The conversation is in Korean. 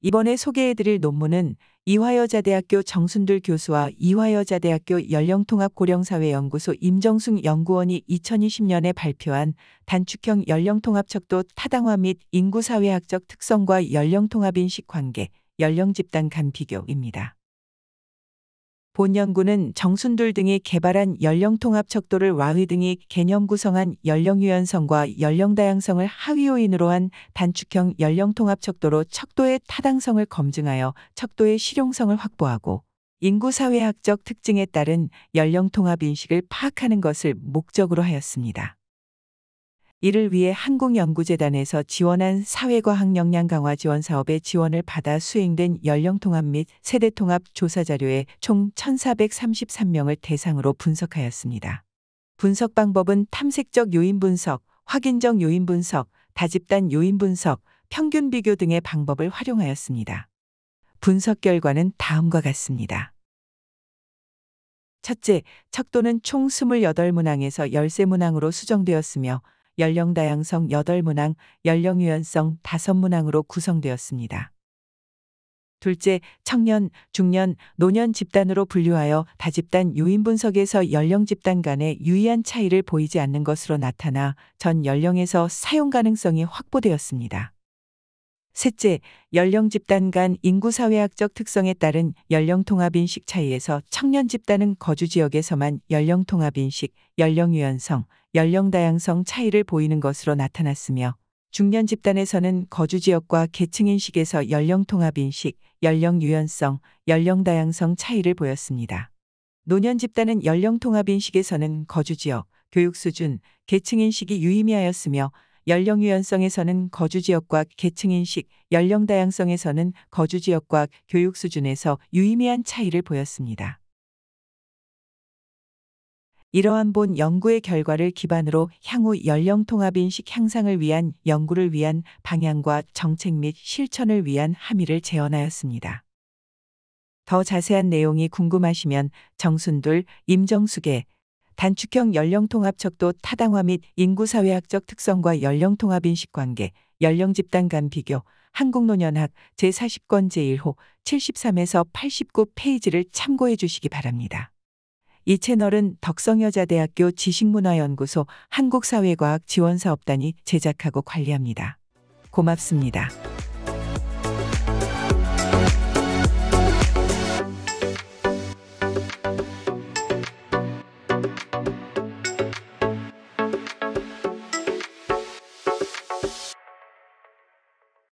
이번에 소개해드릴 논문은 이화여자대학교 정순들 교수와 이화여자대학교 연령통합고령사회연구소 임정숙 연구원이 2020년에 발표한 단축형 연령통합척도 타당화 및 인구사회학적 특성과 연령통합인식 관계, 연령집단 간 비교입니다. 본 연구는 정순돌 등이 개발한 연령통합 척도를 와의 등이 개념 구성한 연령유연성과 연령다양성을 하위 요인으로 한 단축형 연령통합 척도로 척도의 타당성을 검증하여 척도의 실용성을 확보하고 인구사회학적 특징에 따른 연령통합 인식을 파악하는 것을 목적으로 하였습니다. 이를 위해 한국연구재단에서 지원한 사회과학 역량 강화 지원 사업의 지원을 받아 수행된 연령통합 및 세대통합 조사 자료에 총 1,433명을 대상으로 분석하였습니다. 분석 방법은 탐색적 요인 분석, 확인적 요인 분석, 다집단 요인 분석, 평균 비교 등의 방법을 활용하였습니다. 분석 결과는 다음과 같습니다. 첫째, 척도는 총 28문항에서 13문항으로 수정되었으며 연령 다양성 8문항, 연령 유연성 5문항으로 구성되었습니다. 둘째, 청년, 중년, 노년 집단으로 분류하여 다집단 요인 분석에서 연령 집단 간의 유의한 차이를 보이지 않는 것으로 나타나 전 연령에서 사용 가능성이 확보되었습니다. 셋째, 연령 집단 간 인구 사회학적 특성에 따른 연령 통합 인식 차이에서 청년 집단은 거주 지역에서만 연령 통합 인식, 연령 유연성, 연령 다양성 차이를 보이는 것으로 나타났으며 중년 집단에서는 거주 지역과 계층 인식에서 연령 통합 인식, 연령 유연성, 연령 다양성 차이를 보였습니다. 노년 집단은 연령 통합 인식에서는 거주 지역, 교육 수준, 계층 인식이 유의미하였으며 연령 유연성에서는 거주 지역과 계층 인식, 연령 다양성에서는 거주 지역과 교육 수준에서 유의미한 차이를 보였습니다. 이러한 본 연구의 결과를 기반으로 향후 연령 통합 인식 향상을 위한 연구를 위한 방향과 정책 및 실천을 위한 함의를 제언하였습니다. 더 자세한 내용이 궁금하시면 정순돌, 임정숙의 단축형 연령통합 척도 타당화 및 인구사회학적 특성과 연령통합 인식 관계, 연령 집단 간 비교, 한국노년학 제40권 제1호 73에서 89 페이지를 참고해 주시기 바랍니다. 이 채널은 덕성여자대학교 지식문화연구소 한국사회과학 지원사업단이 제작하고 관리합니다. 고맙습니다.